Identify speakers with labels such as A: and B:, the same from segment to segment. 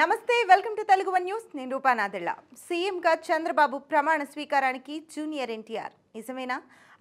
A: నమస్తే welcome to Telugu one news నేను రూపానాథిళ్ళ సీఎంగా చంద్రబాబు ప్రమాణ స్వీకారానికి జూనియర్ ఎన్టీఆర్ నిజమేనా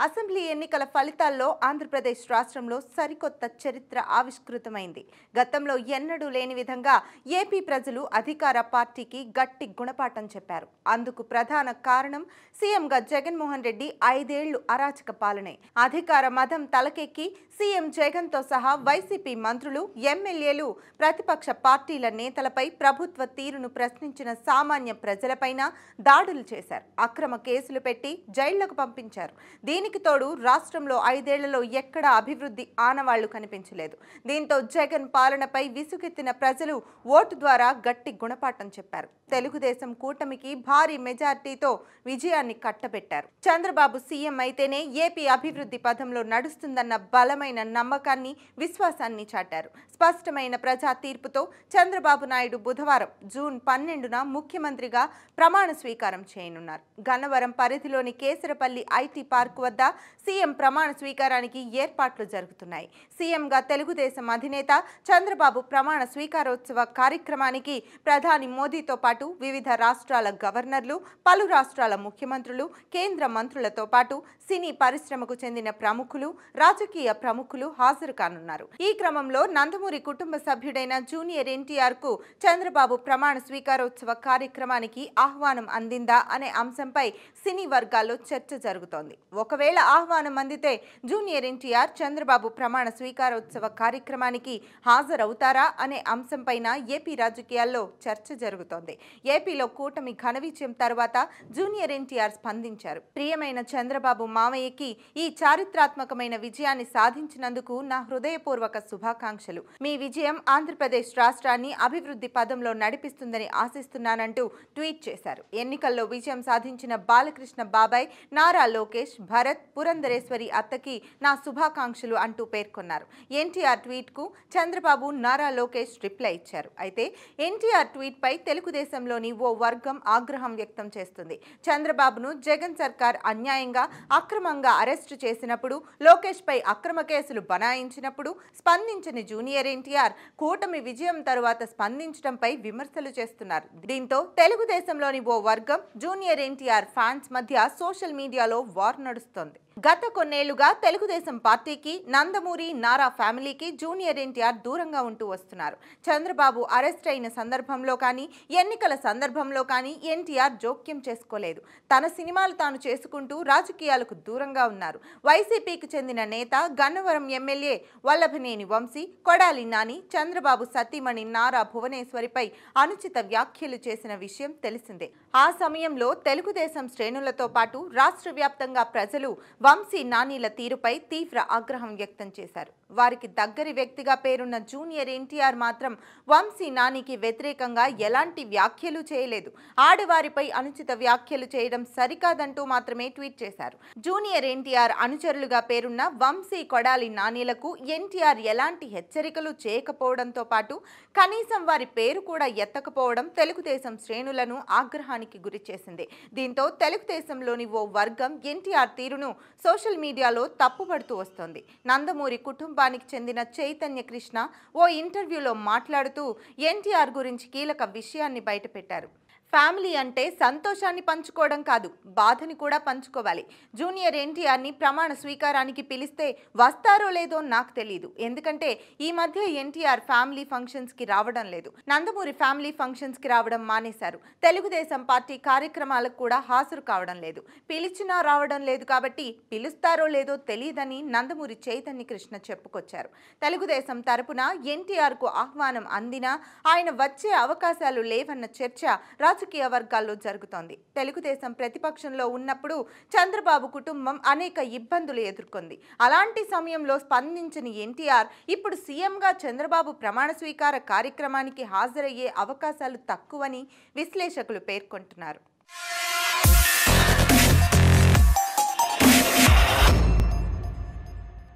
A: అసెంబ్లీ ఎన్నికల ఫలితాల్లో ఆంధ్రప్రదేశ్ రాష్ట్రంలో సరికొత్త చరిత్ర ఆవిష్కృతమైంది గతంలో ఎన్నడూ లేని విధంగా ఏపీ ప్రజలు అధికార పార్టీకి గట్టి గుణపాఠం చెప్పారు అందుకు ప్రధాన కారణం సీఎంగా జగన్మోహన్ రెడ్డి ఐదేళ్లు అరాచక పాలనే అధికార మదం తలకెక్కి సీఎం జగన్తో సహా వైసీపీ మంత్రులు ఎమ్మెల్యేలు ప్రతిపక్ష పార్టీల నేతలపై ప్రభుత్వ తీరును ప్రశ్నించిన సామాన్య ప్రజలపైన దాడులు చేశారు అక్రమ కేసులు పెట్టి జైళ్లకు పంపించారు దీని దీనికి తోడు రాష్ట్రంలో ఐదేళ్లలో ఎక్కడా అభివృద్ధి ఆనవాళ్లు కనిపించలేదు దీంతో జగన్ పాలనపై విసుగెత్తిన ప్రజలు ఓటు ద్వారా గట్టి గుణపాఠం చెప్పారు తెలుగుదేశం కూటమికి భారీ మెజార్టీతో విజయాన్ని కట్టబెట్టారు చంద్రబాబు సీఎం అయితేనే ఏపీ అభివృద్ధి పథంలో నడుస్తుందన్న బలమైన నమ్మకాన్ని విశ్వాసాన్ని చాటారు స్పష్టమైన ప్రజా తీర్పుతో చంద్రబాబు నాయుడు బుధవారం జూన్ పన్నెండున ముఖ్యమంత్రిగా ప్రమాణ స్వీకారం చేయనున్నారు గన్నవరం పరిధిలోని కేసరపల్లి ఐటీ పార్క్ వద్ద వద్ద సీఎం ప్రమాణ స్వీకారానికి ఏర్పాట్లు జరుగుతున్నాయి సీఎంగా తెలుగుదేశం అధినేత చంద్రబాబు ప్రమాణ స్వీకారోత్సవ కార్యక్రమానికి ప్రధాని మోదీతో పాటు వివిధ రాష్ట్రాల గవర్నర్లు పలు రాష్ట్రాల ముఖ్యమంత్రులు కేంద్ర మంత్రులతో పాటు సినీ పరిశ్రమకు చెందిన ప్రముఖులు రాజకీయ ప్రముఖులు హాజరు కానున్నారు ఈ క్రమంలో నందమూరి కుటుంబ సభ్యుడైన జూనియర్ ఎన్టీఆర్ కు చంద్రబాబు ప్రమాణ స్వీకారోత్సవ కార్యక్రమానికి ఆహ్వానం అందిందా అనే అంశంపై సినీ వర్గాల్లో చర్చ జరుగుతోంది ఒకవేళ ఒకవేళ ఆహ్వానం అందితే జూనియర్ ఎన్టీఆర్ చంద్రబాబు ప్రమాణ స్వీకారోత్సవ కార్యక్రమానికి హాజరవుతారా అనే అంశంపైన ఏపీ రాజకీయాల్లో చర్చ జరుగుతోంది ఏపీలో కూటమి ఘన విజయం తర్వాత జూనియర్ ఎన్టీఆర్ స్పందించారు ప్రియమైన చంద్రబాబు మామయ్యకి ఈ చారిత్రాత్మకమైన విజయాన్ని సాధించినందుకు నా హృదయపూర్వక శుభాకాంక్షలు మీ విజయం ఆంధ్రప్రదేశ్ రాష్ట్రాన్ని అభివృద్ధి పదంలో నడిపిస్తుందని ఆశిస్తున్నానంటూ ట్వీట్ చేశారు ఎన్నికల్లో విజయం సాధించిన బాలకృష్ణ బాబాయ్ నారా లోకేష్ భరత్ భరత్ పురంధరేశ్వరి అత్తకి నా శుభాకాంక్షలు అంటూ పేర్కొన్నారు ఎన్టీఆర్ ట్వీట్ కు చంద్రబాబు నారా లోకేష్ రిప్లై ఇచ్చారు అయితే ఎన్టీఆర్ ట్వీట్ పై తెలుగుదేశంలోని ఓ వర్గం ఆగ్రహం వ్యక్తం చేస్తుంది చంద్రబాబును జగన్ సర్కార్ అన్యాయంగా అక్రమంగా అరెస్టు చేసినప్పుడు లోకేష్ పై అక్రమ కేసులు బనాయించినప్పుడు స్పందించని జూనియర్ ఎన్టీఆర్ కూటమి విజయం తరువాత స్పందించడంపై విమర్శలు చేస్తున్నారు దీంతో తెలుగుదేశంలోని ఓ వర్గం జూనియర్ ఎన్టీఆర్ ఫ్యాన్స్ మధ్య సోషల్ మీడియాలో వార్ నడుస్తోంది చేస్తోంది గత కొన్నేళ్లుగా తెలుగుదేశం పార్టీకి నందమూరి నారా ఫ్యామిలీకి జూనియర్ ఎన్టీఆర్ దూరంగా ఉంటూ వస్తున్నారు చంద్రబాబు అరెస్ట్ అయిన సందర్భంలో కానీ ఎన్నికల సందర్భంలో కానీ ఎన్టీఆర్ జోక్యం చేసుకోలేదు తన సినిమాలు తాను చేసుకుంటూ రాజకీయాలకు దూరంగా ఉన్నారు వైసీపీకి చెందిన నేత గన్నవరం ఎమ్మెల్యే వల్లభనేని వంశీ కొడాలి నాని చంద్రబాబు సతీమణి నారా భువనేశ్వరిపై అనుచిత వ్యాఖ్యలు చేసిన విషయం తెలిసిందే ఆ సమయంలో తెలుగుదేశం శ్రేణులతో పాటు రాష్ట్ర వ్యాప్తంగా ప్రజలు వంశీ నానీల తీరుపై తీవ్ర ఆగ్రహం వ్యక్తం చేశారు వారికి దగ్గరి వ్యక్తిగా పేరున్న జూనియర్ ఎన్టీఆర్ మాత్రం వంశీ నానికి వ్యతిరేకంగా ఎలాంటి వ్యాఖ్యలు చేయలేదు ఆడవారిపై అనుచిత వ్యాఖ్యలు చేయడం సరికాదంటూ మాత్రమే ట్వీట్ చేశారు జూనియర్ ఎన్టీఆర్ అనుచరులుగా పేరున్న వంశీ కొడాలి నానీలకు ఎన్టీఆర్ ఎలాంటి హెచ్చరికలు చేయకపోవడంతో పాటు కనీసం వారి పేరు కూడా ఎత్తకపోవడం తెలుగుదేశం శ్రేణులను ఆగ్రహానికి గురిచేసింది దీంతో తెలుగుదేశంలోని ఓ వర్గం ఎన్టీఆర్ తీరును సోషల్ మీడియాలో తప్పుపడుతూ వస్తోంది నందమూరి కుటుంబ కుటుంబానికి చెందిన చైతన్య కృష్ణ ఓ ఇంటర్వ్యూలో మాట్లాడుతూ ఎన్టీఆర్ గురించి కీలక విషయాన్ని బయటపెట్టారు ఫ్యామిలీ అంటే సంతోషాన్ని పంచుకోవడం కాదు బాధని కూడా పంచుకోవాలి జూనియర్ ఎన్టీఆర్ని ప్రమాణ స్వీకారానికి పిలిస్తే వస్తారో లేదో నాకు తెలియదు ఎందుకంటే ఈ మధ్య ఎన్టీఆర్ ఫ్యామిలీ ఫంక్షన్స్కి రావడం లేదు నందమూరి ఫ్యామిలీ ఫంక్షన్స్కి రావడం మానేశారు తెలుగుదేశం పార్టీ కార్యక్రమాలకు కూడా హాజరు కావడం లేదు పిలిచినా రావడం లేదు కాబట్టి పిలుస్తారో లేదో తెలియదని నందమూరి చైతన్య కృష్ణ చెప్పుకొచ్చారు తెలుగుదేశం తరపున ఎన్టీఆర్కు ఆహ్వానం అందినా ఆయన వచ్చే అవకాశాలు లేవన్న చర్చ రాజకీయ వర్గాల్లో జరుగుతోంది తెలుగుదేశం ప్రతిపక్షంలో ఉన్నప్పుడు చంద్రబాబు కుటుంబం అనేక ఇబ్బందులు ఎదుర్కొంది అలాంటి సమయంలో స్పందించిన ఎన్టీఆర్ ఇప్పుడు సీఎంగా చంద్రబాబు ప్రమాణ స్వీకార కార్యక్రమానికి హాజరయ్యే అవకాశాలు తక్కువని విశ్లేషకులు పేర్కొంటున్నారు